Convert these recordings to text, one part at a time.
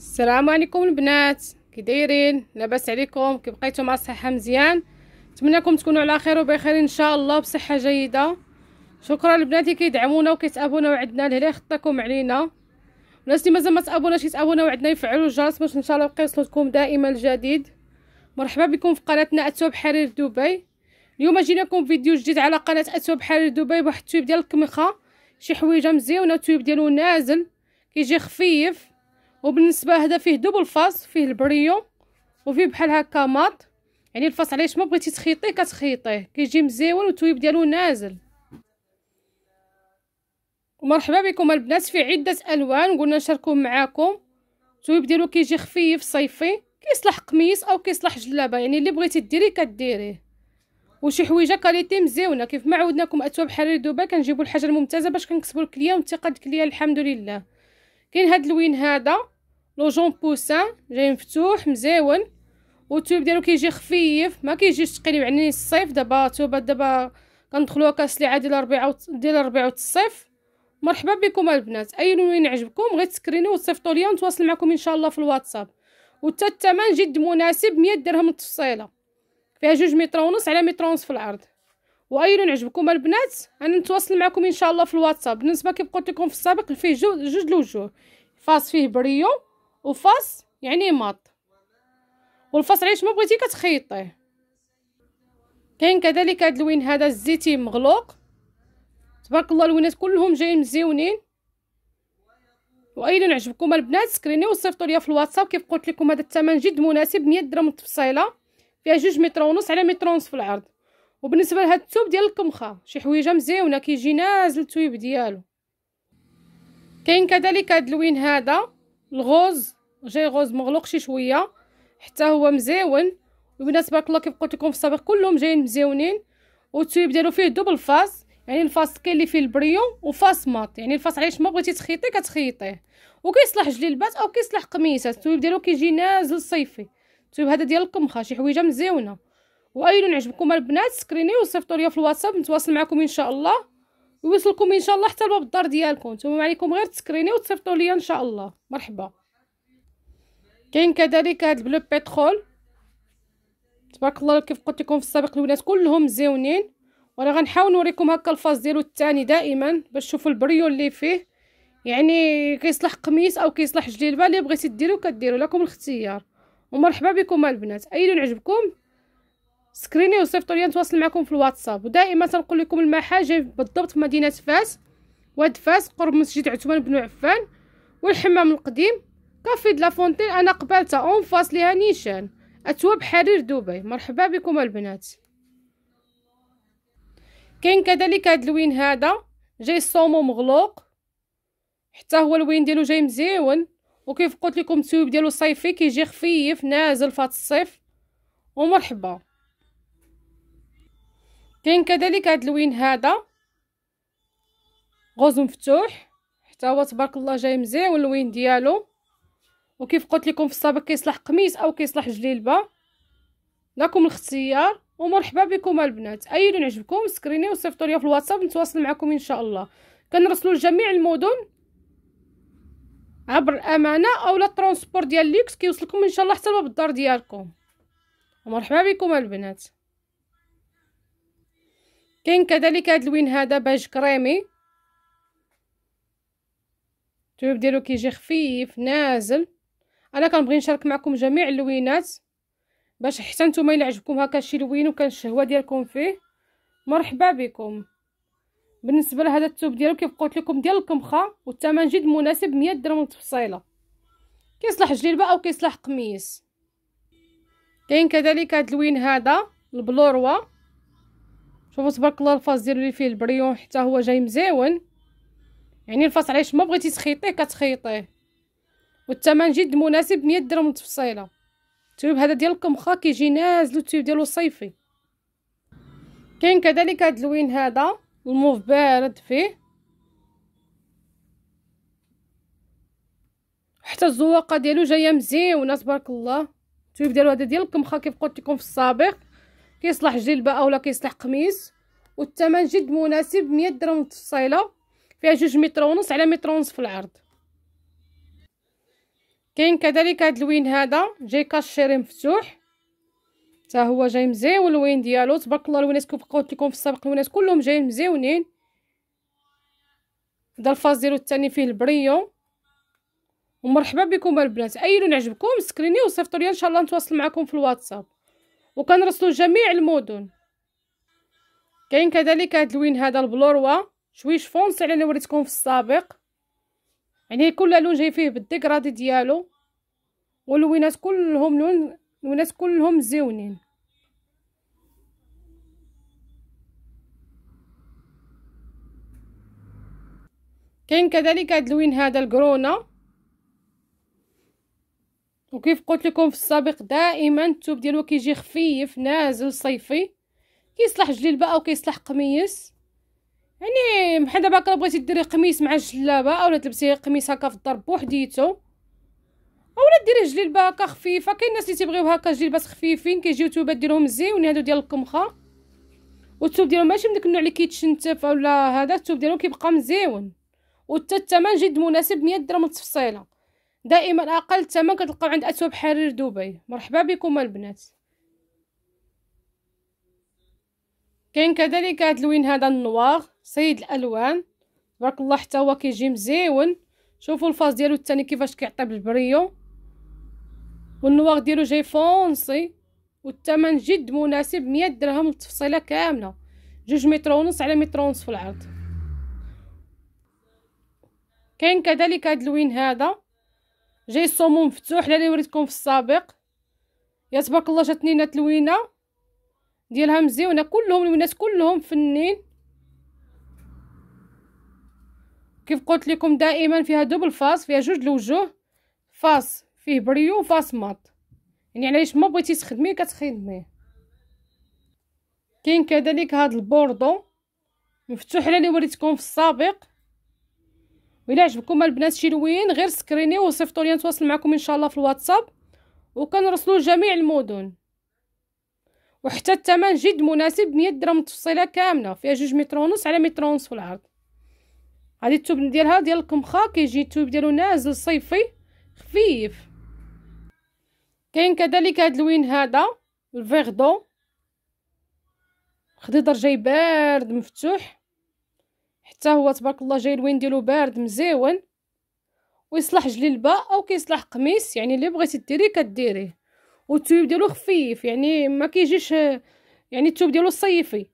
السلام عليكم البنات كي دايرين لاباس عليكم كي بقيتو مع الصحه مزيان نتمنىكم تكونوا على خير وبخير ان شاء الله بصحه جيده شكرا اللي كيدعمونا وكيتابونا وعدنا لهلا خطاكم علينا الناس اللي مازال ما تابوناش يتابونا وعدنا يفعلوا الجرس باش ان شاء الله يبقى يوصلكم دائما الجديد مرحبا بكم في قناتنا اتوب حرير دبي اليوم جيناكم فيديو جديد على قناه اتوب حرير دبي بواحد التويب ديال الكمخه شي حويجه مزيونه التويب ديالو نازل كيجي خفيف وبالنسبه هذا فيه دوبل فاز فيه البريو وفيه بحال هكا ماط يعني الفاس علاش ما بغيتي تخيطيه كتخيطيه كيجي مزيون والتويب ديالو نازل ومرحبا بكم البنات في عده الوان قلنا نشاركو معاكم التويب ديالو كيجي خفيف صيفي كيصلح قميص او كيصلح جلابه يعني اللي بغيتي ديري كديريه وشي حويجه كاليتي مزيونه كيف ما عودناكم اثواب حرير دبي كنجيبو الحاجه الممتازه باش كنكسبو الكليه والثقه الكليه الحمد لله كاين هاد الوين هذا لو جون بوسان جاي مفتوح مزيون والتوب ديالو كيجي خفيف ما كيجيش ثقيل يعني الصيف دابا التوبات دابا كندخلوا كاس السليعه ديال الاربعاء ديال الاربعاء الصيف مرحبا بكم البنات اي لون يعجبكم غير تسكرينوه وتصيفطوا ليا نتواصل معكم ان شاء الله في الواتساب وتا الثمن جد مناسب 100 درهم التفصيله فيها جوج متر ونص على متر ونص في العرض واي لون عجبكم البنات انا نتواصل معكم ان شاء الله في الواتساب بالنسبه كيف قلت لكم في السابق فيه جوج لوجوه فاس فيه بريو وفاص يعني مط والفاص علاش ما بغيتي كتخيطيه كاين كذلك هذا اللون هذا الزيتي مغلوق تبارك الله الوينات كلهم جايين مزيونين وايلا عجبكم البنات سكريني وصيفطوا ليا في الواتساب كيف قلت لكم هذا الثمن جد مناسب 100 درهم التفصيله فيها جوج متر ونص على متر ونص في العرض وبالنسبه لهاد الثوب ديال الكمخه شي حويجه مزيونه كيجي نازل التويب ديالو كاين كذلك هذا اللون هذا الغوز جاي غوز مغلوق شي شويه حتى هو مزيون البنات تبارك الله كيف قلت لكم في السابق كلهم جايين مزيونين والتويب ديالو فيه دوبل فاس يعني الفاس كاين اللي فيه البريو وفاس مات يعني الفاس علاش ما بغيتي تخيطي كتخيطيه وكيصلح جليلبات او كيصلح قميصات التويب ديالو كيجي نازل صيفي التويب هذا ديال القمخه شي حويجه مزيونه وايلون عجبكم البنات سكريني وصيفطوا ليا في الواتساب نتواصل معكم ان شاء الله ويوصلكم ان شاء الله حتى لباب الدار ديالكم نتوما عليكم غير تسكريني وتصيفطوا ليا ان شاء الله مرحبا كاين كذلك هاد البلو بترول تبارك الله كيف قلت لكم في السابق الولاد كلهم زيونين وانا غنحاول نوريكم هكا الفاز ديالو الثاني دائما باش تشوفوا البريو اللي فيه يعني كيصلح قميص او كيصلح جليبه اللي بغيتي ديرو كديروا لكم الاختيار ومرحبا بكم البنات اي لون عجبكم سكريني وصيفطوا لي نتواصل معكم في الواتساب ودائما تنقول لكم المحل جاي بالضبط في مدينه فاس واد فاس قرب مسجد عثمان بن عفان والحمام القديم كافي دلا فونتين انا قبالتها اون فاس ليها نيشان اتوب حرير دبي مرحبا بكم البنات كاين كذلك هاد الوين هذا جاي الصومو مغلوق حتى هو الوين ديالو جاي مزيون وكيف قلت لكم التوب ديالو صيفي كيجي خفيف نازل فات الصيف ومرحبا كاين كذلك هاد اللون هذا غوز مفتوح حتى هو تبارك الله جاي مزيان واللون ديالو وكيف قلت لكم في السابق كيصلح قميص او كيصلح جليبه لكم الاختيار ومرحبا بكم البنات اي لون عجبكم سكريني وصيفطوا ليا في الواتساب نتواصل معكم ان شاء الله كنرسلوا لجميع المدن عبر الامانه او الترونسبور ديال ليكس كيوصلكم ان شاء الله حتى لباب الدار ديالكم ومرحبا بكم البنات كاين كذلك هذا اللون هذا باج كريمي الثوب ديالو كيجي خفيف نازل انا كنبغي نشارك معكم جميع اللوينات باش حتى نتوما الا عجبكم هكا شي لوين وكان الشهوه ديالكم فيه مرحبا بكم بالنسبه لهذا الثوب ديالو كيف قلت لكم ديال الكمخه والثمن جد مناسب 100 درهم تفصيله كيصلح جلبه او كيصلح قميص كاين كذلك هذا اللوين هذا البلوروا شوفوا تبارك الله الفاس ديالو اللي فيه البريون حتى هو جاي مزيون يعني الفاس علاش ما بغيتي تخيطيه كتخيطيه والثمن جد مناسب 100 درهم التفصيله التويب هذا ديال الكمخا كيجي نازل التويب ديالو صيفي كاين كذلك هذا اللوين هذا الموف بارد فيه حتى الزواقه ديالو جايه مزيونه تبارك الله التويب ديالو هذا ديال الكمخا كيف قلت لكم في السابق كيصلح جلبه اولا كيصلح قميص والثمن جد مناسب 100 درهم تفصيله فيها جوج متر ونص على متر ونص في العرض كاين كذلك هاد الوين هذا جاي كاشيري مفتوح حتى هو جاي مزيون الوين ديالو تبارك الله الوينات كيف قلت لكم في السابق الوينات كلهم جايين مزيونين هذا الفاز ديالو الثاني فيه البريون ومرحبا بكم البنات اي لون عجبكم سكريني وصيفطوا لي ان شاء الله نتواصل معكم في الواتساب وكنرسلوا جميع المدن كاين كذلك هاد اللوين هذا البلوروا شويش فونسي على اللي وريتكم في السابق يعني كل لون جاي فيه بالديكرادي ديالو واللوينات كلهم لون اللوينات كلهم زيونين كاين كذلك هاد اللوين هذا الكرونه وكيف قلت لكم في السابق دائما الثوب ديالو كيجي خفيف نازل صيفي كيصلح جلبه او كيصلح قميص يعني بحال دابا كلو بغيتي ديري قميص مع جلابه اولا تلبسي قميص هكا في الدار بوحديتو اولا ديري جلبه هكا خفيفه كاين الناس اللي تيبغيو هكا جلبات خفيفين كيجيو توبات ديالهم زيون هادو ديال الكمخه والثوب ديالهم ماشي من داك النوع اللي كيتشنتف اولا هذا الثوب ديالهم كيبقى مزيون وتا الثمن جد مناسب 100 درهم التفصيله دائما اقل ثمن كتلقاو عند اسوا حرير دبي مرحبا بكم البنات كاين كذلك هاد اللون هذا النوار سيد الالوان تبارك الله حتى هو كيجي مزيون شوفوا الفاز ديالو الثاني كيفاش كيعطي بالبريو والنوار ديالو جاي فونسي والثمن جد مناسب 100 درهم التفصيله كامله جوج متر ونص على متر ونص في العرض كاين كذلك هاد اللون هذا جاي الصومون مفتوح اللي وريتكم في السابق يا تبارك الله جاتني لوينه ديالها مزيونه كلهم الناس كلهم فنين كيف قلت لكم دائما فيها دوبل فاس فيها جوج الوجوه فاس فيه بريو فاس ماط يعني علاش ما بغيتي تخدميه كتخدميه كاين كذلك هذا البوردو مفتوح اللي وريتكم في السابق الا عجبكم البنات شي لوين غير سكريني وصيفطوا لي نتواصل معكم ان شاء الله في الواتساب وكنرسلوا لجميع المدن وحتى الثمن جد مناسب 100 درهم تفصيله كامله فيها جوج متر ونص على متر ونص في العرض هذه التوب ديالها ديال الكمخا كيجي التوب ديالو نازل صيفي خفيف كاين كذلك هاد اللوين هذا الفيغدو خضيضر جاي بارد مفتوح حتى هو تبارك الله جاي الوين ديالو بارد مزيون ويصلح جليلبا او كيصلح قميص يعني اللي بغيتي ديري كديريه والتوب ديالو خفيف يعني ما كيجيش يعني التوب ديالو صيفي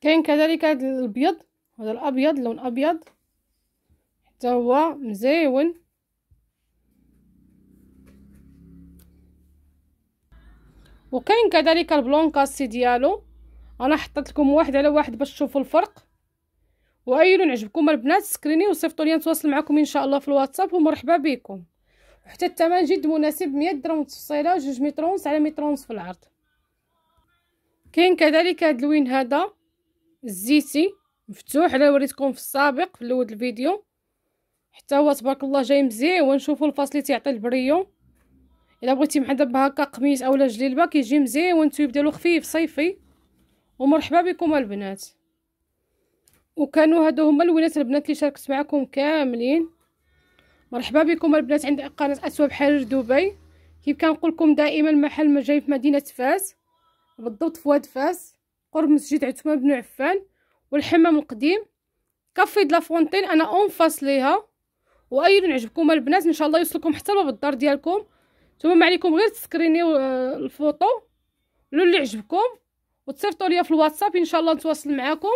كاين كذلك هذا الابيض هذا الابيض لون ابيض حتى هو مزيون وكاين كذلك البلونكاسي ديالو انا حطيت لكم واحد على واحد باش تشوفوا الفرق واي لون عجبكم البنات سكريني وصيفطوا لي نتواصل معكم ان شاء الله في الواتساب ومرحبا بكم حتى الثمن جد مناسب 100 درهم تفصيله و2 متر ونص على متر ونص في العرض كاين كذلك هذا اللون هذا الزيتي مفتوح على وريتكم في السابق في الاول الفيديو حتى هو تبارك الله جاي مزيان ونشوفوا الفاصلي تيعطي البريو الا بغيتي مع دابا هكا قميص اولا جليبه كيجي مزيان وانتو يبدلو خفيف صيفي ومرحبا بكم البنات وكانوا هادو هما الولاد البنات اللي شاركت معكم كاملين مرحبا بكم البنات عند قناه اسوا بحرير دبي كيف كنقول لكم دائما المحل ما جاي في مدينه فاس بالضبط في واد فاس قرب مسجد عثمان بن عفان والحمام القديم كافي د فونتين انا اون فاس ليها واي عجبكم البنات ان شاء الله يوصلكم حتى لباب الدار ديالكم نتوما ما عليكم غير تسكرينيو آه، الفوطو لو اللي عجبكم وتصيفطوا ليا في الواتساب ان شاء الله نتواصل معاكم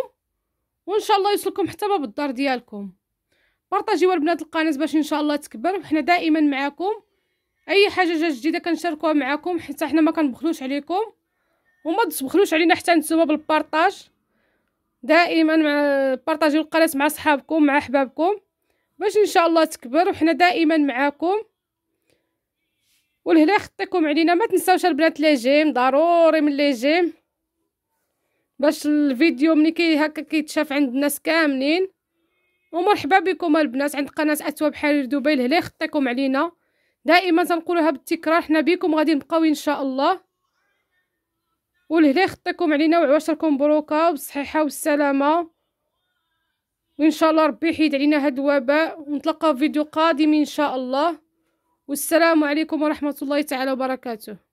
وان شاء الله يوصلكم حتى باب الدار ديالكم بارطاجيو البنات القناه باش ان شاء الله تكبر وحنا دائما معاكم اي حاجه جا جديده كنشاركوها معاكم حتى حنا ما كنبخلوش عليكم وما تبخلوش علينا حتى نتوما بالبارطاج دائما مع بارطاجيو القناه مع صحابكم مع احبابكم باش ان شاء الله تكبر وحنا دائما معاكم والهلا خطيكم علينا ما تنساوش البنات لي جيم ضروري من لي جيم باش الفيديو ملي كي هكا كيتشاف عند الناس كاملين ومرحبا بكم البنات عند قناه اتوا بحرير دبي لهلا خطيكم علينا دائما تنقولوها بالتكرار حنا بكم غادي نبقاو ان شاء الله ولهلا خطيكم علينا وعواشركم بروكه وبالصحيحه والسلامه وان شاء الله ربي يحيد علينا هاد الوباء ونتلقاو في فيديو قادم ان شاء الله والسلام عليكم ورحمه الله تعالى وبركاته